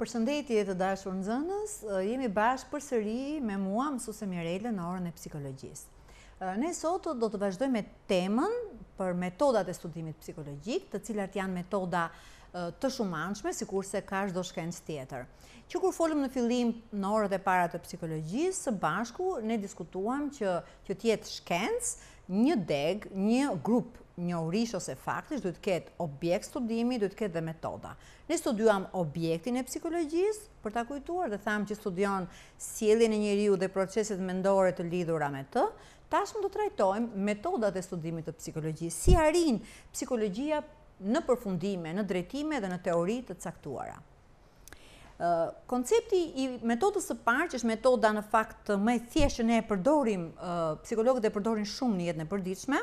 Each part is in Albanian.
Përshëndetje të dashur nxënës, jemi bashkë përsëri me mua e Mirele në orën e psikologjisë. Ne sot do të vazhdojmë me temën për metodat e studimit psikologjik, të cilat janë metoda të shumanshme, si kurse ka shdo shkenc tjetër. Që kur folëm në fillim në orët e para të psikologjisë, së bashku ne diskutuam që, tjetë shkenc një deg, një grupë një urish ose faktisht duhet ketë objekt studimi, duhet ketë dhe metoda. Ne studuam objektin e psikologjisë për ta kujtuar dhe thamë që studion sielin e njëriu dhe proceset mendore të lidhura me të, tashmë do të trajtojmë metodat e studimit të psikologjisë, si arin psikologjia në përfundime, në drejtime dhe në teori të caktuara. Koncepti i metodës së parë, që është metoda në fakt më e thjeshtë që ne e përdorim, psikologët e përdorin shumë në jetën e përditshme,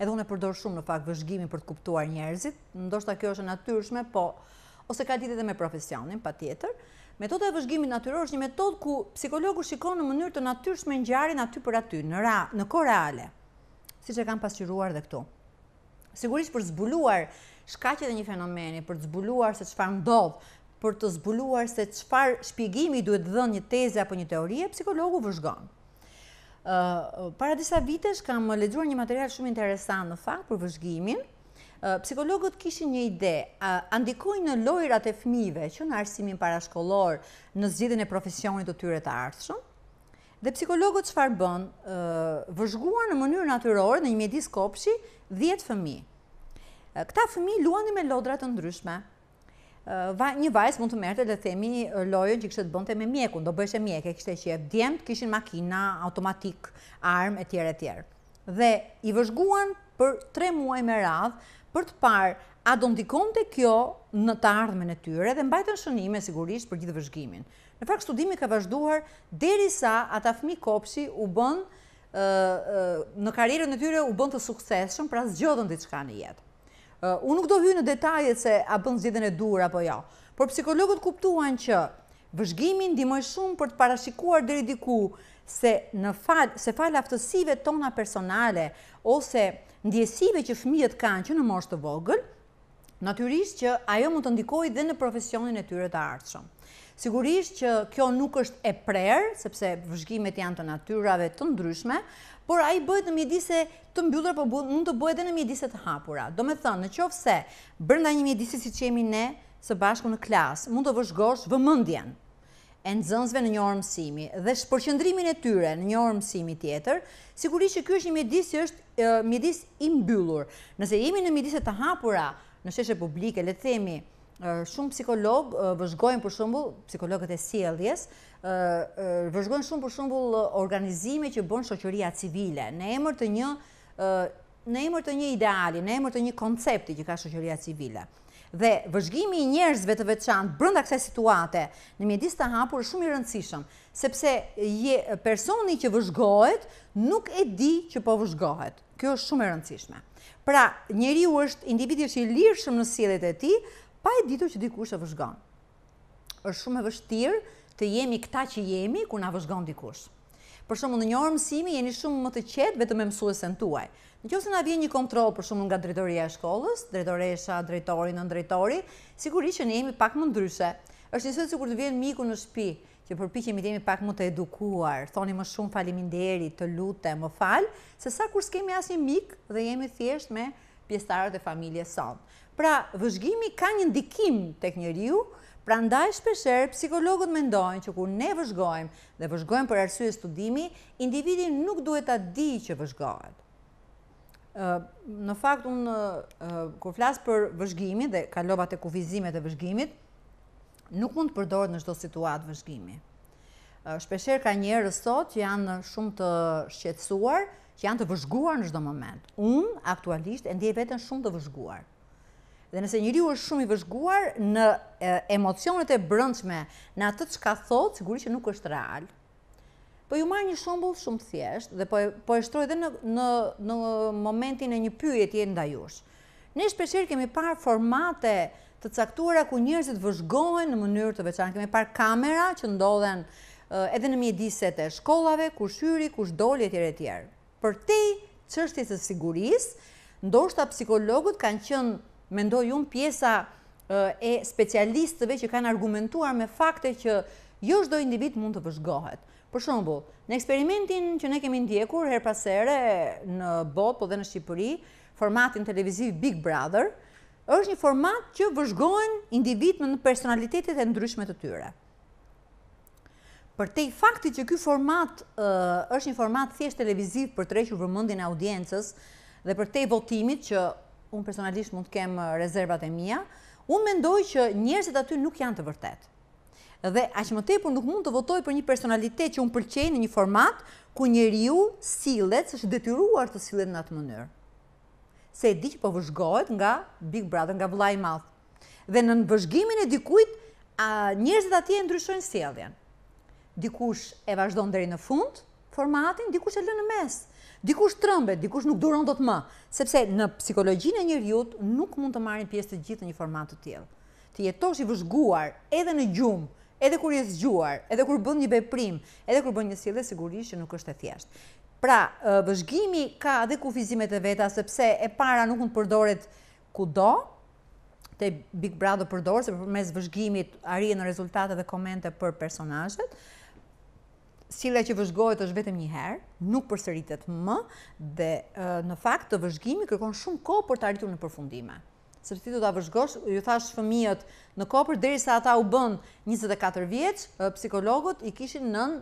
edhe unë e përdor shumë në fakt vëzhgimin për të kuptuar njerëzit, ndoshta kjo është e natyrshme, po ose ka ditë edhe me profesionin, patjetër. Metoda e vëzhgimit natyror është një metodë ku psikologu shikon në mënyrë të natyrshme ngjarjen aty për aty, në ra, në kohë reale. Siç e kanë pasqyruar dhe këtu. Sigurisht për zbuluar shkaqet e një fenomeni, për të zbuluar se çfarë ndodh, për të zbuluar se çfarë shpjegimi duhet dhënë një teze apo një teori, psikologu vëzhgon. Para disa vitesh kam ledruar një material shumë interesant në fa për vëzhgimin. Psikologët kishin një ide, andikojnë në lojrat e fmive që në arsimin parashkolor në zgjidhin e profesionit të tyre të ardhshëm, dhe psikologët që farë bënë vëzhguar në mënyrë natyrorë në një mjedis kopshi 10 fëmi. Këta fëmi luani me lodrat të ndryshme, një vajz mund të merte, le themi, lojën që kështë të bënte me mjeku, do bëshe mjeke, kështë e që e djemët kishin makina, automatik, armë, etjere, tjere. Dhe i vëzhguan për tre muaj me radhë për të parë a do ndikon të kjo në të ardhmen e tyre dhe mbajtën shënime sigurisht për gjithë vëzhgimin. Në fakt, studimi ka vazhduar deri sa ata fmi kopsi u bën, në karirën e tyre u bën të sukseshëm, pra zgjodhën të qka në jetë. Eh, unë nuk do hynë në detajet se a bënë zhjithën e dur apo jo, por psikologët kuptuan që vëzhgimin dimoj shumë për të parashikuar dhe ridiku se, në fal, se falë aftësive tona personale ose ndjesive që fëmijët kanë që në moshtë të vogël, naturisht që ajo mund të ndikoj dhe në profesionin e tyre të ardhshëm. Sigurisht që kjo nuk është e prerë, sepse vëzhgimet janë të natyrave të ndryshme, por a i bëjt në mjedise të mbyllur, por mund të bëjt dhe në mjedise të hapura. Do me thënë, në qofë se bërnda një mjedisi si që jemi ne së bashku në klasë, mund të vëzhgosh vëmëndjen e nëzënzve në një orë mësimi dhe shpërqëndrimin e tyre në një orë mësimi tjetër, sigurisht që kjo është një mjedisë që është mjedisë imbyllur. Nëse jemi në mjedise të hapura, në sheshe publike, le themi, shumë psikolog vëzhgojnë për shumë, psikologët e sieljes, vëzhgojnë shumë për shumë organizime që bënë shoqëria civile, në emër të një në emër të një ideali, në emër të një koncepti që ka shoqëria civile. Dhe vëzhgimi i njerëzve të veçantë brenda kësaj situate në mjedis të hapur është shumë i rëndësishëm, sepse personi që vëzhgohet nuk e di që po vëzhgohet. Kjo është shumë e rëndësishme. Pra, njeriu është individi që i lirshëm në sjelljet e tij, pa e ditur që dikush e vëzhgan. Është shumë e vështirë të jemi këta që jemi kur na vëzhgan dikush. Për shumë në një orë mësimi, jeni shumë më të qetë vetëm me mësuesen tuaj. Në që se na vjen një kontrol për shumë nga drejtoria e shkollës, drejtoresha, drejtori, në drejtori, sigurisht që ne jemi pak më ndryshe. është njësët si kur të vjen miku në shpi, që përpikje mi të jemi pak më të edukuar, thoni më shumë faliminderi, të lute, më falë, se sa kur s'kemi as një mik dhe jemi thjesht me pjestarët e familje sonë. Pra, vëzhgimi ka një ndikim të kënjëriu, pra ndaj shpesherë psikologët mendojnë që kur ne vëzhgojmë dhe vëzhgojmë për arsye studimi, individin nuk duhet të di që vëzhgojët. Në fakt, unë, kur flasë për vëzhgimi dhe kalovat e kufizimet e vëzhgimit, nuk mund të përdojt në shdo situatë vëzhgimi. Shpesher ka njerë sot që janë shumë të shqetsuar, që janë të vëzhguar në shdo moment. Unë, aktualisht, e ndje vetën shumë të vëzhguar. Dhe nëse njëri është shumë i vëzhguar në emocionet e brëndshme, në atë të ka thotë, sigurisht që nuk është real. Po ju marë një shumbull shumë thjesht dhe po, po e shtroj dhe në, në, momentin e një pyje tje nda jush. Në shpesherë kemi parë formate të caktuara ku njerëzit vëzhgohen në mënyrë të veçanë. Kemi parë kamera që ndodhen edhe në mjediset e shkollave, ku shyri, ku shdolje, tjere, tjere. Për te, qështjes e sigurisë, ndoshta psikologët kanë qënë mendoj unë pjesa e specialistëve që kanë argumentuar me fakte që jo shdo individ mund të vëzhgohet. Për shumbo, në eksperimentin që ne kemi ndjekur her pasere në botë po dhe në Shqipëri, formatin televiziv Big Brother, është një format që vëzhgohen individ me në personalitetit e ndryshmet të tyre. Për te i fakti që kjo format është një format thjesht televiziv për të reqë vërmëndin e audiencës dhe për te i votimit që unë personalisht mund të kem eh, rezervat e mija, unë mendoj që njerëzit aty nuk janë të vërtet. Dhe aqë më tepër nuk mund të votoj për një personalitet që unë pëlqej në një format ku njeriu sillet, shë detyruar të sillet në atë mënyrë. Se e di që po vëzhgohet nga Big Brother, nga vëllai i madh. Dhe në vëzhgimin e dikujt, a njerëzit e ndryshojnë sjelljen. Dikush e vazhdon deri në fund formatin, dikush e lën në mes dikush trëmbet, dikush nuk duron do të më, sepse në psikologjin e njëriut nuk mund të marrin pjesë të gjithë një format të tjelë. Të jetosh i vëzhguar edhe në gjumë, edhe kur jesë gjuar, edhe kur bën një beprim, edhe kur bën një sile, sigurisht që nuk është e thjeshtë. Pra, vëzhgimi ka edhe kufizimet e veta, sepse e para nuk mund përdoret kudo, te Big Brother përdor, se përmes vëzhgimit arrije në rezultate dhe komente për personajet, sjellja që vëzhgohet është vetëm një herë, nuk përsëritet më dhe në fakt të vëzhgimi kërkon shumë kohë për të arritur në përfundime. Sërti ti do ta vëzhgosh, ju thash fëmijët në kopër derisa ata u bën 24 vjeç, psikologët i kishin nën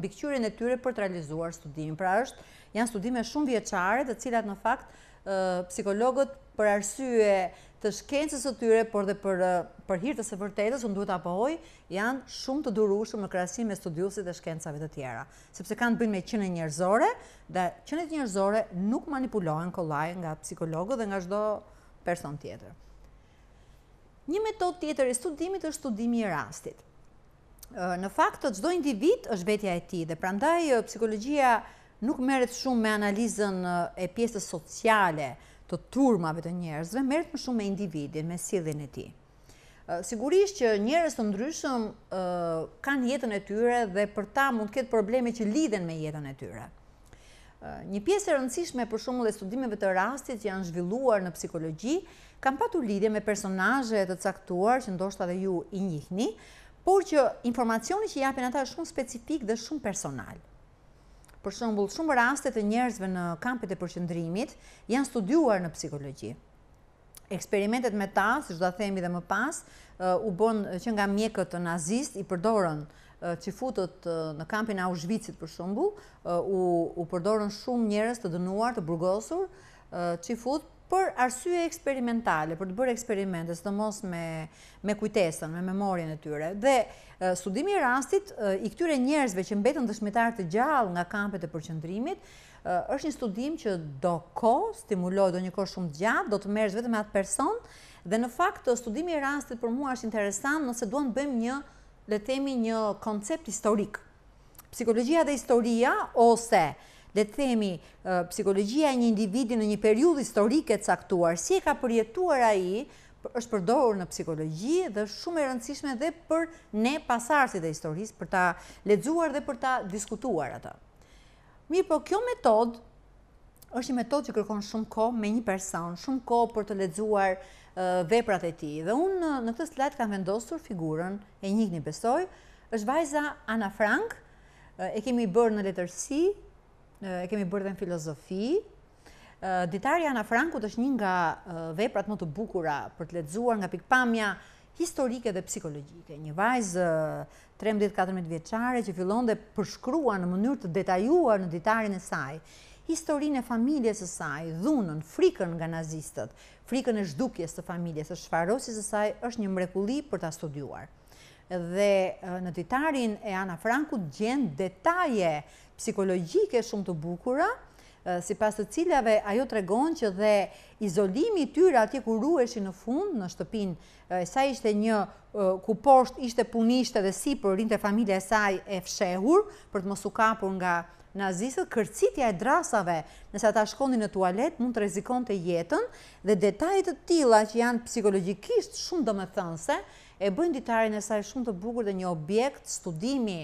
mbikëqyrjen e tyre për të realizuar studimin. Pra është janë studime shumë vjeqare të cilat në fakt psikologët për arsye të shkencës të tyre, por dhe për eh, hirtës e vërtetës, unë duhet apohoj, janë shumë të durushëm në krasim me studiusit dhe shkencave të tjera. Sepse kanë bëjnë me qënë njërzore, dhe qënë njërzore nuk manipulohen kolaj nga psikologu dhe nga shdo person tjetër. Një metod tjetër e studimit është studimi i rastit. Eh, në fakt të gjdo individ është vetja e ti, dhe prandaj eh, psikologia nuk meret shumë me analizën e pjesës sociale, të turmave të njerëzve, mërët më shumë me individin, me silin e ti. Sigurisht që njerës të ndryshëm kanë jetën e tyre dhe për ta mund këtë probleme që lidhen me jetën e tyre. Një pjesë e rëndësishme për shumë dhe studimeve të rastit që janë zhvilluar në psikologi, kam patur lidhje me personaje të caktuar që ndoshta dhe ju i njihni, por që informacioni që japin ata shumë specifik dhe shumë personal për shumbull shumë rastet e njerëzve në kampet e përshëndrimit janë studiuar në psikologi. Eksperimentet me ta, si shdo themi dhe më pas, eh, u bon eh, që nga mjekët nazist i përdorën eh, që futët në kampin Auschwitzit për shumbull, u përdorën shumë njerëz të dënuar, të burgosur, që futë për arsye eksperimentale, për të bërë së të mos me kujtesën, me memorien e tyre. Dhe studimi rastit i këtyre njerëzve që mbetën dëshmitarë të gjallë nga kampet e përqëndrimit, është një studim që do ko, stimuloj, do një ko shumë gjatë, do të merës vetëm atë person, dhe në fakt të studimi rastit për mua është interesant nëse duan të bëjmë një, le një koncept historik. Psikologia dhe historia, ose le të themi psikologjia një individi në një periudhë historike të saktuar, si e ka përjetuar a i, është përdohur në psikologji dhe shumë e rëndësishme dhe për ne pasarësit e historisë, për ta ledzuar dhe për ta diskutuar ata. Mirë po, kjo metod është një metod që kërkon shumë ko me një person, shumë ko për të ledzuar veprat e ti. Dhe unë në këtë slajt kam vendostur figurën e njëk një besoj, është vajza Ana Frank, e kemi bërë në letërsi, E kemi bërë dhe në filozofi. Ditarja Ana Frankut është një nga veprat më të bukura për të ledzuar nga pikpamja historike dhe psikologike. Një vajzë 13-14 vjeqare që fillon dhe përshkrua në mënyrë të detajuar në ditarin e saj, historinë e familjes e saj, dhunën, frikën nga nazistët, frikën e zhdukjes të familjes, e shfarosis e saj është një mrekuli për ta studuar dhe në ditarin e Ana Franku gjen detaje psikologjike shumë të bukura, si pas të cilave ajo të regon që dhe izolimi tyra atje ku rueshi në fund, në shtëpin, e saj ishte një ku posht ishte punishtë dhe si për rinë të familje e saj e fshehur, për të mosu kapur nga nazisët, kërcitja e drasave nëse ata shkoni në tualet mund të rezikon të jetën dhe detajet të tila që janë psikologikisht shumë dëmë thënëse, e bëjnë ditarin e saj shumë të bukur dhe një objekt, studimi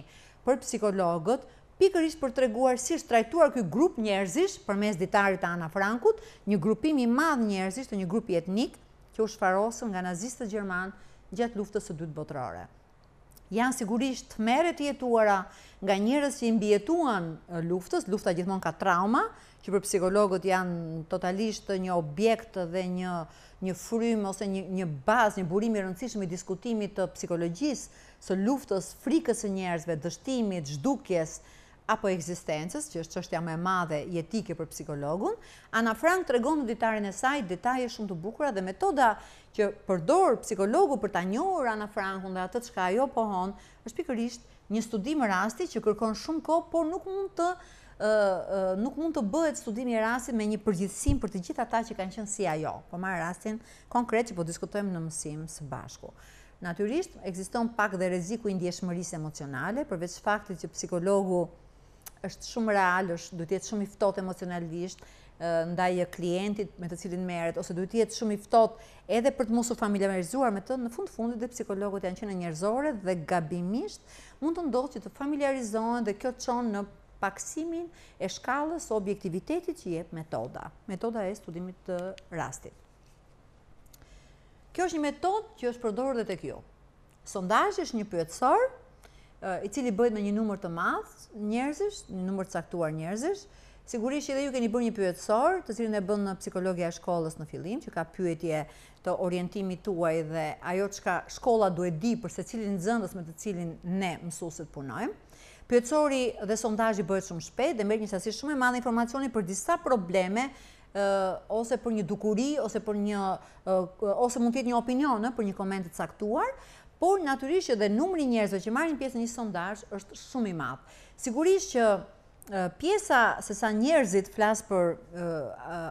për psikologët, ishtë për treguar si shtrajtuar këj grup njerëzish për mes ditarit të Ana Frankut, një grupimi madh njerëzish të një grupi etnik që u shfarosën nga nazistët Gjerman gjatë luftës së dytë botërore janë sigurisht të mere jetuara nga njërës që imbjetuan luftës, lufta gjithmon ka trauma, që për psikologët janë totalisht një objekt dhe një një frym ose një një bazë, një burim i rëndësishëm i diskutimit të psikologjisë së luftës, frikës së njerëzve, dështimit, zhdukjes, apo eksistencës, që është më e madhe jetike për psikologun, Ana Frank të regonë në ditarin e saj detaje shumë të bukura dhe metoda që përdorë psikologu për ta njohur Ana Frankun dhe atët shka jo pohon, është pikërisht një studim rasti që kërkon shumë ko, por nuk mund të nuk mund të bëhet studimi i rastit me një përgjithësim për të gjithë ata që kanë qenë si ajo, po marr rastin konkret që po diskutojmë në mësim së bashku. Natyrisht ekziston pak dhe rreziku i ndjeshmërisë emocionale, përveç faktit që psikologu është shumë real, është duhet jetë shumë i ftohtë emocionalisht ndaj klientit me të cilin merret ose duhet jetë shumë i ftohtë edhe për të mos u familiarizuar me të. Në fund fundit dhe psikologët janë që në njerëzore dhe gabimisht mund të ndodhë që të familiarizohen dhe kjo çon në paksimin e shkallës objektivitetit që jep metoda. Metoda e studimit të rastit. Kjo është një metodë që është përdorur edhe tek ju. Sondazhi është një pyetësor, i cili bëjt me një numër të madhë njerëzish, një numër të saktuar njerëzish. Sigurisht edhe ju keni bërë një pyetësor, të cilin e bën në psikologja shkollës në fillim, që ka pyetje të orientimit tuaj dhe ajo që ka shkolla duhet di për se cilin zëndës me të cilin ne mësusit punojmë. Pyetësori dhe sondajji bëhet shumë shpejt dhe mërë një sasi shumë e madhe informacioni për disa probleme ose për një dukuri, ose, për një, ose mund tjetë një opinion për një komendit saktuar, por naturisht që dhe numri njerëzve që marrin pjesë në një sondazh është shumë i madh. Sigurisht që pjesa se sa njerëzit flas për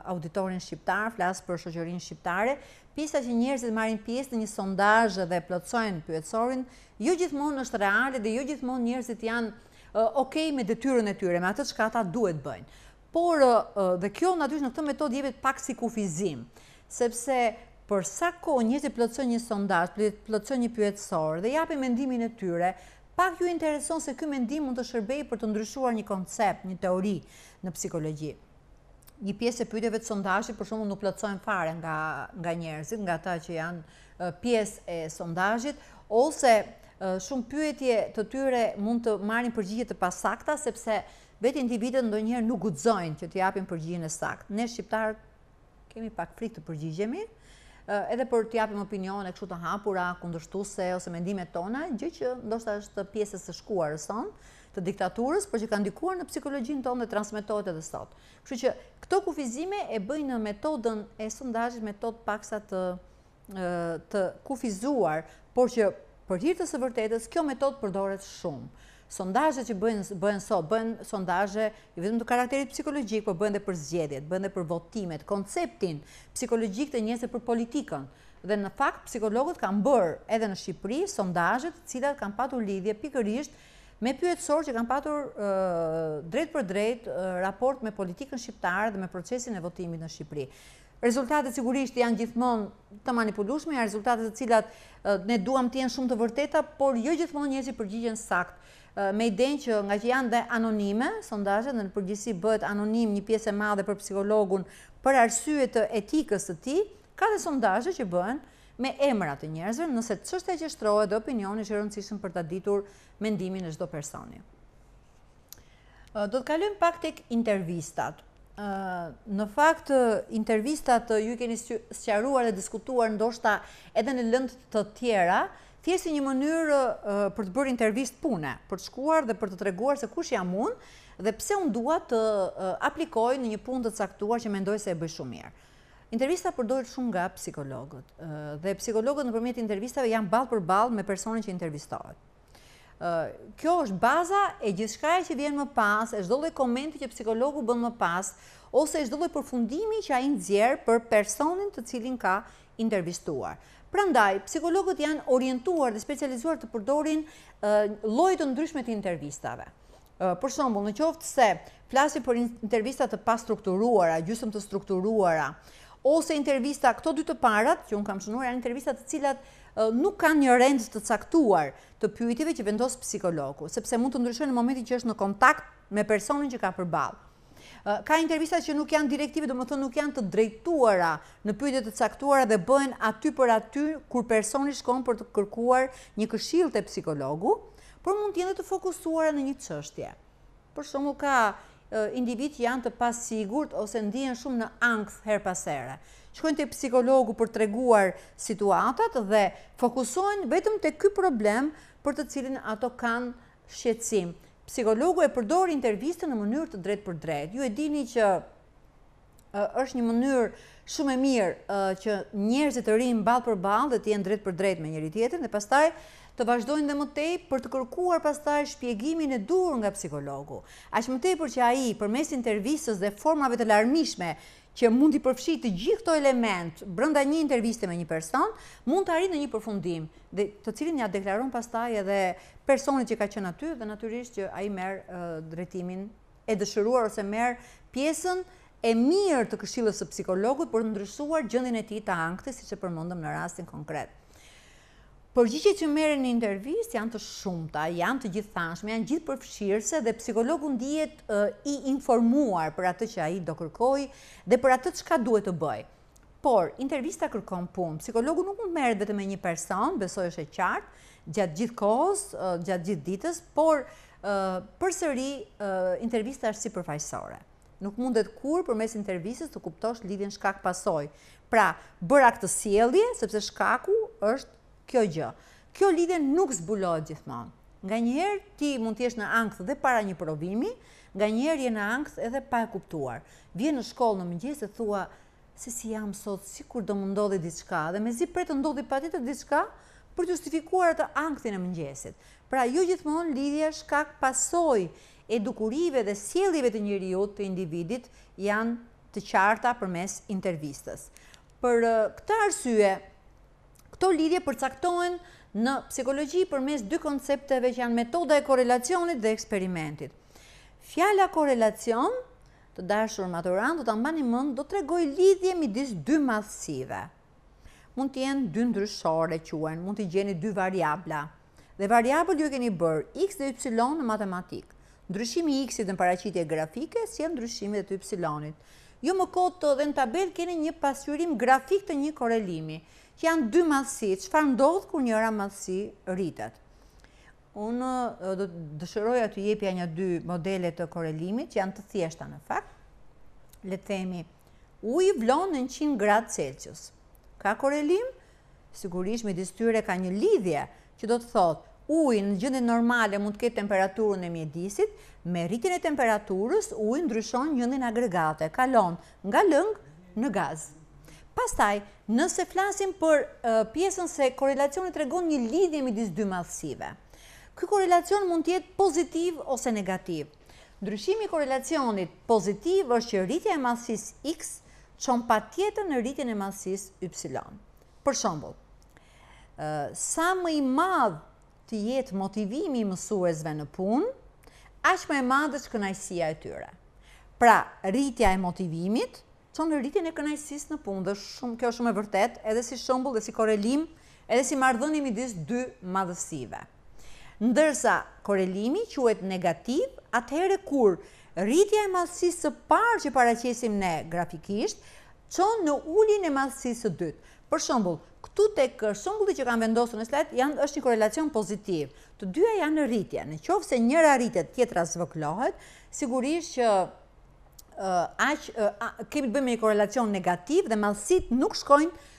auditorin shqiptar, flas për shoqërinë shqiptare, pjesa që njerëzit marrin pjesë në një sondazh dhe plotësojnë pyetësorin, jo gjithmonë është reale dhe jo gjithmonë njerëzit janë ok me detyrën e tyre, me atë çka ata duhet bëjnë. Por dhe kjo natyrisht në këtë metodë jepet pak si kufizim sepse për sa ko njëzit plëtson një sondaj, plëtson një pyetësor dhe japi mendimin e tyre, pak ju intereson se këj mendim mund të shërbej për të ndryshuar një koncept, një teori në psikologi. Një pjesë e pyetjeve të sondaj, për shumë nuk plëtsojnë fare nga njerëzit, nga ta që janë pjesë e sondajit, ose shumë pyetje të tyre mund të marrin përgjigje të pasakta, sepse vetë individet ndonjëherë nuk gudzojnë që japin përgjigje në sakt. Ne shqiptarët kemi pak frikë të përgjigjemi, edhe për të japim opinione kështu të hapura, kundështuse ose mendimet tona, gjë që ndoshta është pjesës së shkuarës sonë të diktaturës, por që ka ndikuar në psikologjin tonë dhe transmitohet edhe sot. Kështu që këto kufizime e bëjnë në metodën e sondajit metod paksa të, të kufizuar, por që për hirtës e vërtetës, kjo metod përdoret shumë sondaje që bëjnë sot, bëjnë sondaje i vetëm të karakterit psikologjik, për bëhen dhe për zgjedit, bëhen dhe për votimet, konceptin psikologjik të njëse për politikën. Dhe në fakt, psikologët kanë bërë edhe në Shqipëri sondaje të cilat kanë patur lidhje pikërisht me pyetësor që kanë patur drejt për drejt raport me politikën shqiptarë dhe me procesin e votimit në Shqipëri. Rezultatet sigurisht janë gjithmonë të manipulushme, janë rezultatet të cilat ne duham të jenë shumë të vërteta, por jo gjithmonë njësi përgjigjen sakt me idejnë që nga që janë dhe anonime, sondajet dhe në përgjësi bëhet anonim një pjesë e madhe për psikologun për arsye të etikës të ti, ka dhe sondajet që bëhen me emrat të njerëzve nëse të qështë e që shtrohet dhe opinioni që rëndësishën për të ditur mendimin e shdo personi. Do të kalujmë pak të intervistat. Në fakt, intervistat ju keni sëqaruar dhe diskutuar ndoshta edhe në lëndë të tjera, thjesht një mënyrë për të bërë intervistë pune, për të shkuar dhe për të treguar se kush jam unë dhe pse unë dua të aplikoj në një pun të caktuar që mendoj se e bëj shumë mirë. Intervista përdojt shumë nga psikologët, dhe psikologët në përmjet intervistave janë balë për balë me personin që intervistohet. Kjo është baza e gjithshkaj që vjen më pas, e shdolloj komenti që psikologu bën më pas, ose e shdolloj përfundimi që a i nëzjerë për personin të cilin ka intervistuar. Prandaj, psikologët janë orientuar dhe specializuar të përdorin lojtë të ndryshme të intervistave. Për shumë, në qoftë se flasi për intervistat të pas strukturuara, gjysëm të strukturuara, ose intervista këto dy të parat, që unë kam shënur, janë intervistat të cilat nuk kanë një rend të caktuar të pyjtive që vendosë psikologu, sepse mund të ndryshme në momenti që është në kontakt me personin që ka përbalë. Ka intervjisa që nuk janë direktive, do më thënë nuk janë të drejtuara në pyjtet të caktuara dhe bëhen aty për aty kur personi shkon për të kërkuar një këshil të psikologu, por mund të të fokusuara në një qështje. Për shumë ka individ janë të pasigurt ose ndihen shumë në angth her pasere. Shkojnë të psikologu për të reguar situatat dhe fokusojnë vetëm të ky problem për të cilin ato kanë shqecim psikologu e përdor intervjistën në mënyrë të drejt për drejt. Ju e dini që është një mënyrë shumë e mirë që njerëzit të rinë balë për balë dhe të jenë drejt për drejt me njerë i tjetër, dhe pastaj të vazhdojnë dhe mëtej për të kërkuar pastaj shpjegimin e dur nga psikologu. Ashtë mëtej për që aji, për mes intervjistës dhe formave të larmishme që mund të përfshi të gjithë këto element brënda një interviste me një person, mund të arritë në një përfundim, dhe të cilin ja deklaron pas taj edhe personit që ka qenë aty dhe naturisht që a i merë dretimin drejtimin e dëshëruar ose merë pjesën e mirë të këshillës së psikologut për të ndryshuar gjendjen e tij të ankthes siç e përmendëm në rastin konkret. Përgjigjet që merren në intervistë janë të shumta, janë të gjiththashme, janë gjithë përfshirëse dhe psikologu ndihet i informuar për atë që ai do kërkojë dhe për atë çka duhet të bëj. Por intervista kërkon punë. Psikologu nuk mund merret vetëm me një person, besoj është e qartë, gjatë gjithë kohës, gjatë gjithë ditës, por për përsëri intervjista intervista është sipërfaqësore. Nuk mundet kur përmes intervistës të kuptosh lidhjen shkak-pasoj. Pra, bëra këtë sjellje sepse shkaku është kjo gjë. Kjo lidhje nuk zbulohet gjithmonë. Nga njëherë ti mund t'jesht në angth dhe para një provimi, nga njëherë je në angth edhe pa e kuptuar. Vje në shkollë në mëngjes e thua, se si jam sot, si kur do më ndodhi diçka, dhe me zi të ndodhi pa titër diçka, për justifikuar të angthin e mëngjesit. Pra, ju jo gjithmonë lidhja shkak pasoj e dukurive dhe sielive të njëriot të individit janë të qarta për mes intervistës. Për këta arsye, Këto lidhje përcaktohen në psikologi për mes dy koncepteve që janë metoda e korelacionit dhe eksperimentit. Fjalla korelacion, të dashur maturan, do të ambani mund, do të regoj lidhje midis dy madhësive. Mund të jenë dy ndryshore quen, mund të gjeni dy variabla. Dhe variabl ju keni bërë x dhe y në matematikë. Ndryshimi i x-it në paraqitje grafike si e ndryshimi dhe jo, të y-it. Ju më kotë dhe në tabel keni një pasqyrim grafik të një korelimi që janë dy madhësi, që farë ndodhë kur njëra madhësi rritët. Unë do të dëshërojë jepja një dy modele të korelimit, që janë të thjeshta në fakt, le temi, u vlonë në 100 gradë Celsius. Ka korelim, sigurisht me distyre ka një lidhje, që do të thotë, u në gjëndi normale mund të ketë temperaturën e mjedisit, me rritin e temperaturës u ndryshon njëndin agregate, kalon nga lëngë në gazë. Pastaj, nëse flasim për pjesën se korelacionit regon një lidhje me disë dy madhësive. Këj korelacion mund tjetë pozitiv ose negativ. Ndryshimi korelacionit pozitiv është që rritja e madhësis x qonë pa tjetër në rritjen e madhësis y. Për shumbull, sa më i madhë të jetë motivimi i mësuesve në punë, më e madhës kënajsia e tyre. Pra, rritja e motivimit, që në rritin e kënajsis në punë, dhe shumë, kjo shumë e vërtet, edhe si shumbull, dhe si korelim, edhe si mardhën i midis dy madhësive. Ndërsa korelimi quet negativ, atëhere kur rritja e madhësis së parë që paraqesim ne grafikisht, që në ullin e madhësis së dytë. Për shumbull, këtu të kërë shumbulli që kam vendosur në slajt, janë është një korelacion pozitiv. Të dyja janë rritja, në qovë se njëra rritja tjetëra zvëklohet, sigurisht që kemi të bëjmë një korelacion negativ dhe malsit nuk shkojnë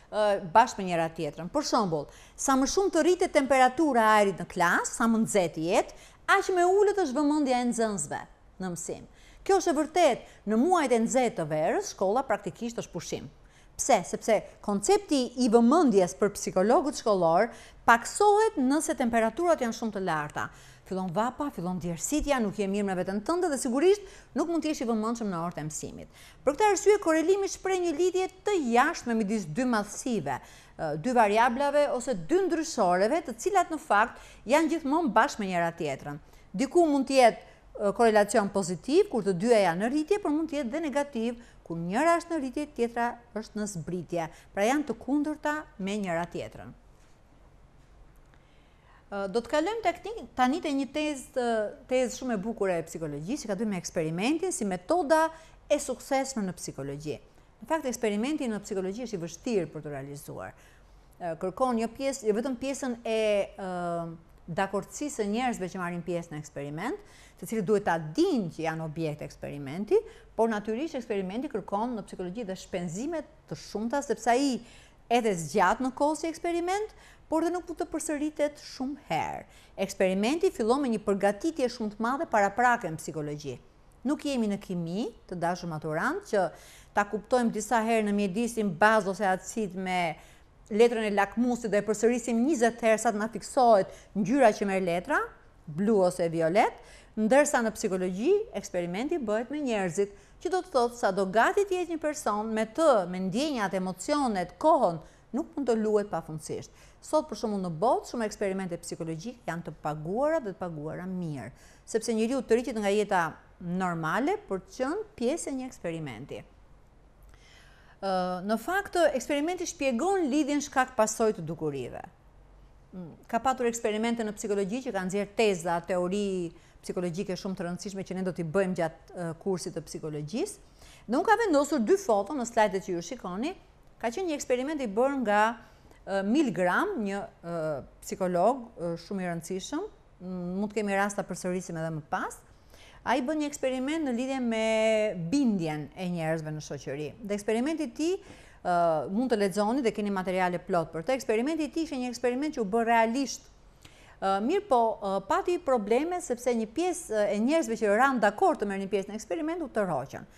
bashkë me njëra tjetërën. Për shumbull, sa më shumë të rritë e temperatura aerit në klasë, sa më nëzeti jetë, a që me ullët është vëmëndja e nëzënzve në mësim. Kjo është e vërtet, në muajt e nëzët të verës, shkolla praktikisht është pushim. Pse? Sepse koncepti i vëmëndjes për psikologët shkollor paksohet nëse temperaturat janë shumë të larta fillon vapa, fillon djersitja, nuk je mirë me vetën tënde dhe sigurisht nuk mund t'jesh i vëmëndshëm në orë e mësimit. Për këtë arsye korelimi shpreh një lidhje të me midis dy madhësive, dy variablave ose dy ndryshoreve, të cilat në fakt janë gjithmonë bashkë me njëra tjetrën. Diku mund të jetë korelacion pozitiv kur të dyja janë në rritje, por mund të jetë dhe negativ kur njëra është në rritje, tjetra është në zbritje. Pra janë të kundërta me njëra tjetrën. Do të kalëm të këti, tani të një tezë shumë e bukure e psikologi, që ka të me eksperimentin si metoda e sukseshme në psikologi. Në fakt, eksperimentin në psikologi është i vështirë për të realizuar. Kërkon një jo pjesë, jo vetëm pjesën e dakortësisë njerëzve që marim pjesë në eksperiment, të cilë duhet ta din që janë objekt eksperimenti, por naturisht eksperimenti kërkon në psikologi dhe shpenzimet të shumëta, sepse i edhe zgjatë në kohës i eksperimentë, por dhe nuk mund të përsëritet shumë herë. Eksperimenti fillon me një përgatitje shumë të madhe para prake në psikologi. Nuk jemi në kimi të dashur maturant që ta kuptojmë disa herë në mjedisin bazë ose atësit me letrën e lakmusit dhe përsërisim 20 herë sa të na fiksohet në gjyra që merë letra, blu ose violet, ndërsa në psikologi eksperimenti bëhet me njerëzit që do të thotë sa do gati të jetë një person me të, me ndjenjat, emocionet, kohon, nuk mund të luet pa fundësisht. Sot për shumë në botë, shumë eksperimente psikologjik janë të paguara dhe të paguara mirë, sepse njëri u të rritit nga jeta normale për qënë pjesë e një eksperimenti. Në faktë, eksperimenti shpjegon lidhjen shkak pasoj të dukurive. Mm, ka patur eksperimente në psikologji që kanë zjerë teza, teori psikologjike shumë të rëndësishme që ne do t'i bëjmë gjatë kursit të psikologjisë. Nuk unë ka vendosur dy foto në slajdet që ju shikoni, ka qenë një eksperiment i bërë nga Milgram, një psikolog shumë i rëndësishëm, mund të kemi rasta përsërisim edhe më pas, a i bën një eksperiment në lidhje me bindjen e njerëzve në shoqëri. Dhe eksperimentit ti mund të ledzoni dhe keni materiale plot për të. Eksperimentit ti ishe një eksperiment që u bërë realisht. Mirë po, pati probleme sepse një pjesë e njerëzve që rranë dakor të mërë një pjesë në eksperiment u të roqënë.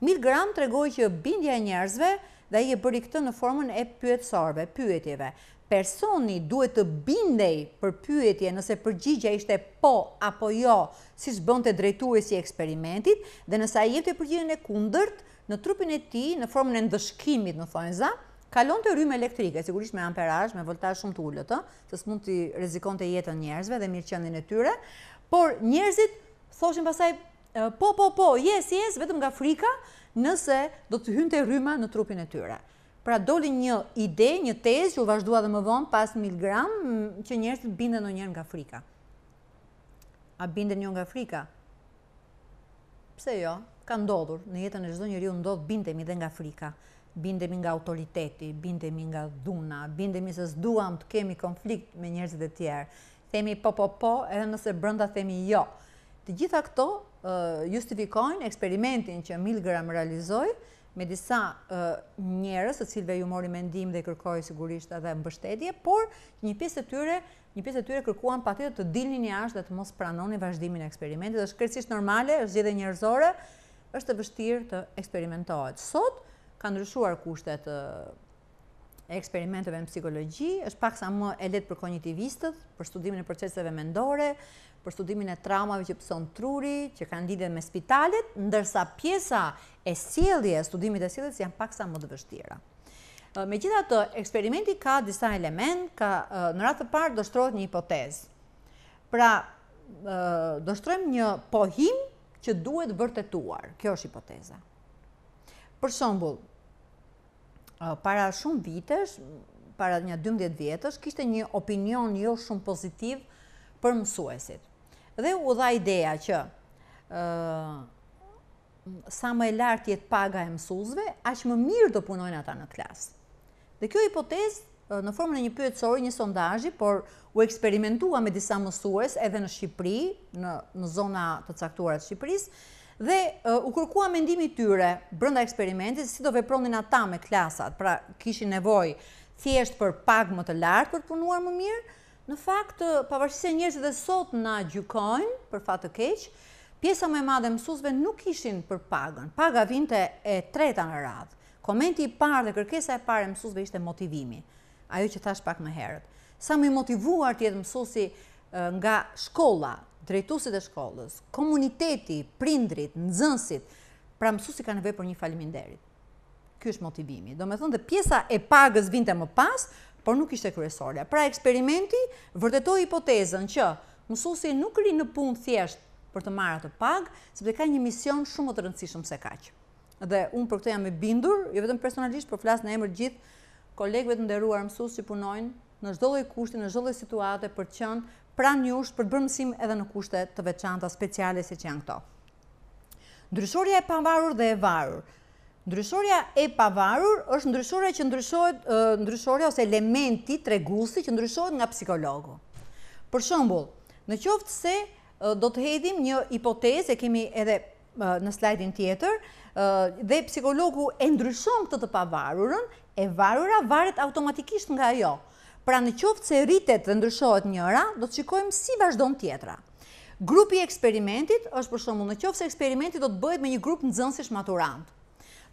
Milgram të regoj që bindja njerëzve dhe i e bëri këtë në formën e pyetësorve, pyetjeve. Personi duhet të bindej për pyetje nëse përgjigja ishte po apo jo, si së bënd të drejtu e si eksperimentit, dhe nësa i e të përgjigjën e kundërt, në trupin e ti, në formën e ndëshkimit, në thonë za, kalon të rrymë elektrike, sigurisht me amperash, me voltaj shumë të ullët, që së mund të rezikon të jetën njerëzve dhe mirë qëndin e tyre, por njerëzit, thoshin pasaj, po, po, po, yes, yes, vetëm nga frika, nëse do të hynte rryma në trupin e tyre. Pra doli një ide, një tezë që u vazhdua dhe më vonë pas miligram që njerëzit binden në njërë nga frika. A binden një nga frika? Pse jo? Ka ndodhur. Në jetën e çdo njeriu ndodh bindemi dhe nga frika. Bindemi nga autoriteti, bindemi nga dhuna, bindemi se s'duam të kemi konflikt me njerëzit e tjerë. Themi po po po, edhe nëse brenda themi jo. Të gjitha këto justifikojnë eksperimentin që Milgram realizoj me disa njerës të cilve ju mori mendim dhe kërkoj sigurisht edhe mbështetje, por një pjesë të tyre Një pjesë të tyre kërkuan pa të të dilni një ashtë dhe të mos pranoni vazhdimin e eksperimentit. është kërësisht normale, është gjithë njërzore, është të vështirë të eksperimentohet. Sot, ka ndryshuar kushtet e eksperimenteve në psikologi, është pak sa më e letë për kognitivistët, për studimin e procesëve mendore, për studimin e traumave që pëson truri, që kanë lidhe me spitalit, ndërsa pjesa e sielje, studimit e sielje, janë pak sa më të vështira. Me gjitha të eksperimenti ka disa element, ka, në ratë të parë dështrojt një hipotezë. Pra, dështrojt një pohim që duhet vërtetuar. Kjo është hipoteza. Për shumbull, para shumë vitesh, para një 12 vjetësh, kishte një opinion jo shumë pozitiv për mësuesit. Dhe u dha ideja që sa më e lartë jetë paga e mësuzve, a që më mirë do punojnë ata në klasë. Dhe kjo hipotezë, në formën e një pyetësori, një sondajji, por u eksperimentua me disa mësues edhe në Shqipëri, në zona të caktuar Shqipëris, dhe u kërkua mendimi tyre brënda eksperimentit, si do vepronin ata me klasat, pra kishin nevoj thjesht për pag më të lartë për të punuar më mirë, Në fakt, pavarësisht njerëzit dhe sot na gjykojnë për fat të keq, pjesa më e madhe e mësuesve nuk kishin për pagën. Paga vinte e treta në radhë. Komenti i parë dhe kërkesa e parë e mësuesve ishte motivimi. Ajo që thash pak më herët. Sa më i motivuar të jetë mësuesi nga shkolla, drejtuesit e shkollës, komuniteti, prindrit, nxënësit, pra mësuesi ka nevojë për një faleminderit. Ky është motivimi. Domethënë, dhe pjesa e pagës vinte më pas, por nuk ishte kryesore. Pra eksperimenti vërdetoj hipotezën që mësusi nuk ri në pun thjesht për të marrë të pagë, sepse ka një mision shumë të rëndësishëm se kaqë. Dhe unë për këtë jam e bindur, jo vetëm personalisht, për flasë në emër gjithë kolegëve të nderuar mësus që punojnë në zhdolloj kushti, në zhdolloj situate për qënë pra njush për të bërmësim edhe në kushte të veçanta speciale se që janë këto. Ndryshoria e pavarur dhe e varur, Ndryshorja e pavarur është ndryshorja që ndryshohet, ndryshorja ose elementi regullësi që ndryshohet nga psikologu. Për shëmbull, në qoftë se do të hedhim një hipotezë, e kemi edhe në slajdin tjetër, dhe psikologu e ndryshon këtë të pavarurën, e varura varet automatikisht nga jo. Pra në qoftë se rritet dhe ndryshohet njëra, do të qikojmë si vazhdo në tjetra. Grupi eksperimentit është për shumë në qoftë se eksperimentit do të bëhet me një grup në zënsish maturantë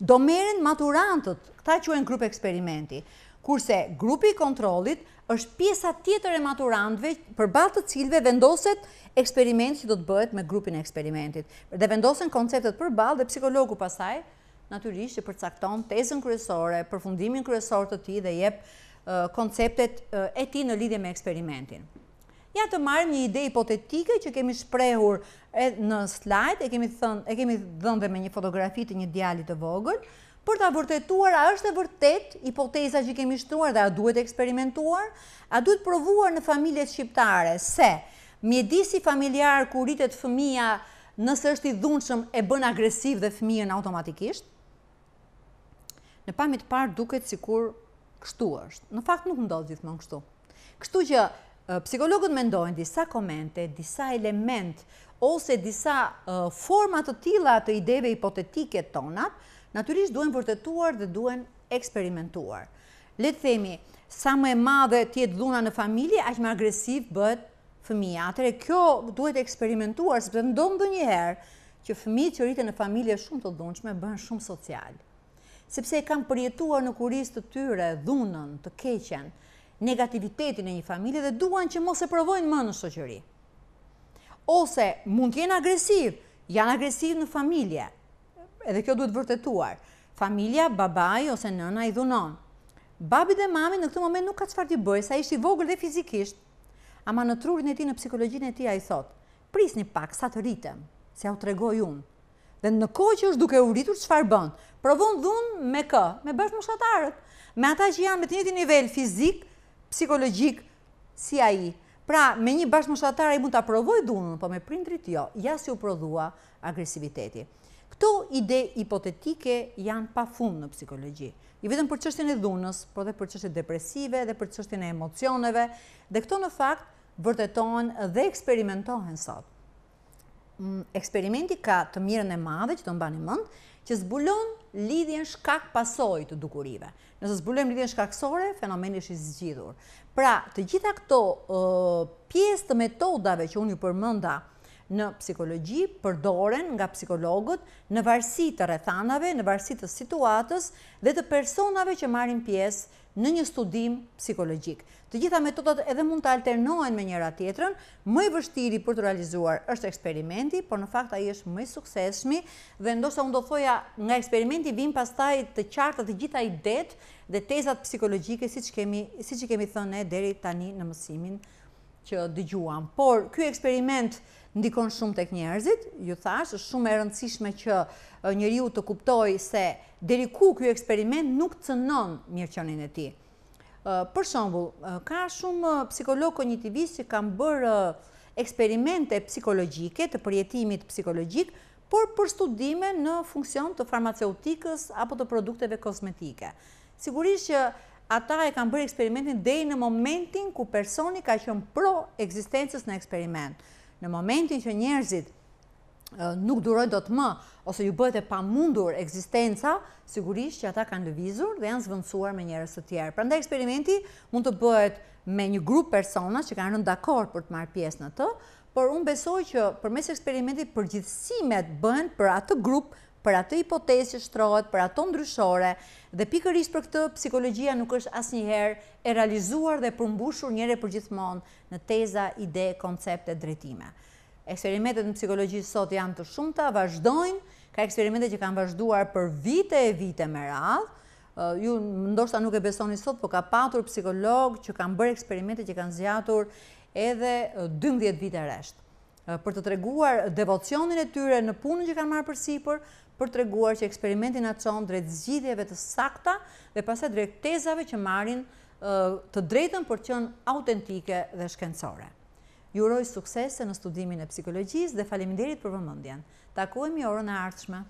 do merin maturantët, këta që e në grupë eksperimenti, kurse grupi i kontrolit është pjesa tjetër e maturantëve për batë të cilve vendoset eksperiment që do të bëhet me grupin e eksperimentit. Dhe vendosen konceptet për balë dhe psikologu pasaj, naturisht që përcakton tezën kryesore, përfundimin kryesor të ti dhe jep konceptet e ti në lidhje me eksperimentin. Ja të marim një ide hipotetike që kemi shprehur në slajt, e kemi dhënë dhe me një fotografi të një djali të vogël, për të avërtetuar a është e vërtet hipoteza që kemi shtuar dhe a duhet eksperimentuar, a duhet provuar në familjet shqiptare se mjedisi familjarë ku rritet fëmija nësë është i dhunëshëm e bën agresiv dhe fëmijën automatikisht, në pamit par duket si kur kështu është. Në fakt nuk të gjithë më në kështu. Kështu që Psikologët mendojnë disa komente, disa element, ose disa format të tila të ideve hipotetike tonat, naturisht duen vërtetuar dhe duen eksperimentuar. Letë themi, sa më e madhe tjetë dhuna në familje, aqë më agresiv bët fëmija. Atëre, kjo duhet eksperimentuar, sepse të ndonë dhe njëherë që fëmi që rritë në familje shumë të dhunqme, bënë shumë social. Sepse e kam përjetuar në kuris të tyre dhunën, të keqenë, negativitetin e një familje dhe duan që mos e provojnë më në shoqëri. Ose mund të jenë agresiv, janë agresiv në familje. Edhe kjo duhet vërtetuar. Familja, babai ose nëna i dhunon. Babi dhe mami në këtë moment nuk ka çfarë të bëjë, sa ishi i vogël dhe fizikisht, ama në trurin e tij në psikologjinë e tij ai thot: "Prisni pak sa të rritem, se u tregoj unë." Dhe në kohë që është duke u rritur, çfarë bën? Provon dhun me kë? Me bashkëmoshatarët, me ata që janë me të njëjtin nivel fizik, psikologjik si a i. Pra, me një bashkë mëshatar a i mund të aprovoj dhunën, po me prindrit jo, ja si u prodhua agresiviteti. Këto ide hipotetike janë pa fund në psikologji. I vetëm për qështjën e dhunës, por dhe për e depresive, dhe për qështjën e emocioneve, dhe këto në fakt vërtetohen dhe eksperimentohen sot. Mm, eksperimenti ka të mirën e madhe që të mbani mënd, që zbulon lidhjen shkak pasoj të dukurive. Nëse zbulojmë lidhjen shkaksore, fenomeni është i zgjidhur. Pra, të gjitha këto pjesë të metodave që unë ju përmenda në psikologji përdoren nga psikologët në varsit të rrethanave, në varsit të situatës dhe të personave që marrin pjesë në një studim psikologjik. Të gjitha metodat edhe mund të alternohen me njëra tjetërën, më i vështiri për të realizuar është eksperimenti, por në fakt ai është më i suksesshëm dhe ndoshta unë do thoja nga eksperimenti vin pastaj të qarta të gjitha detë dhe tezat psikologjike siç kemi siç i kemi thënë deri tani në mësimin që dëgjuam. Por, ky eksperiment ndikon shumë të kënjerëzit, ju thash, shumë e rëndësishme që njëri u të kuptoj se deri ku ky eksperiment nuk të cënon qënin e ti. Për shumë, ka shumë psikolog kognitivist që kam bërë eksperimente psikologjike, të përjetimit psikologjik, por për studime në funksion të farmaceutikës apo të produkteve kosmetike. Sigurisht që ata e kanë bërë eksperimentin dhej në momentin ku personi ka qënë pro eksistencës në eksperiment. Në momentin që njerëzit nuk durojnë do të më, ose ju bëhet e pa mundur eksistenca, sigurisht që ata kanë lëvizur dhe janë zvëndsuar me njerës të tjerë. Pra nda eksperimenti mund të bëhet me një grupë persona që kanë rënë dakor për të marrë pjesë në të, por unë besoj që për mes eksperimenti përgjithsimet bëhen për atë grupë për atë hipotezë që shtrohet, për ato ndryshore dhe pikërisht për këtë psikologjia nuk është asnjëherë e realizuar dhe e përmbushur njëherë për gjithmonë në teza, ide, koncepte, drejtime. Eksperimentet në psikologji sot janë të shumta, vazhdojnë, ka eksperimente që kanë vazhduar për vite e vite me radhë. Ju ndoshta nuk e besoni sot, por ka patur psikologë që kanë bërë eksperimente që kanë zgjatur edhe 12 vite rresht për të treguar devocionin e tyre në punën që kanë marrë përsipër, për të reguar që eksperimentin aqon drejt zgjidhjeve të sakta dhe pasaj drejt tezave që marin të drejtën për qënë autentike dhe shkencore. Juroj suksese në studimin e psikologjis dhe faleminderit për vëmëndjen. i orën e ardhshme.